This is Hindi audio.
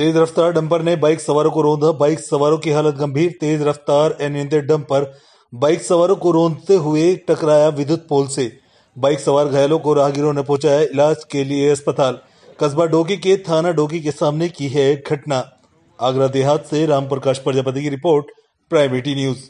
तेज रफ्तार डंपर ने बाइक सवारों को रोंदा बाइक सवारों की हालत गंभीर तेज रफ्तार अनियंत्रित डंपर बाइक सवारों को रोंदते हुए टकराया विद्युत पोल से बाइक सवार घायलों को राहगीरों ने पहुंचाया इलाज के लिए अस्पताल कस्बा डोकी के थाना डोकी के सामने की है घटना आगरा देहात से राम प्रकाश प्रजापति की रिपोर्ट प्राइवेटी न्यूज़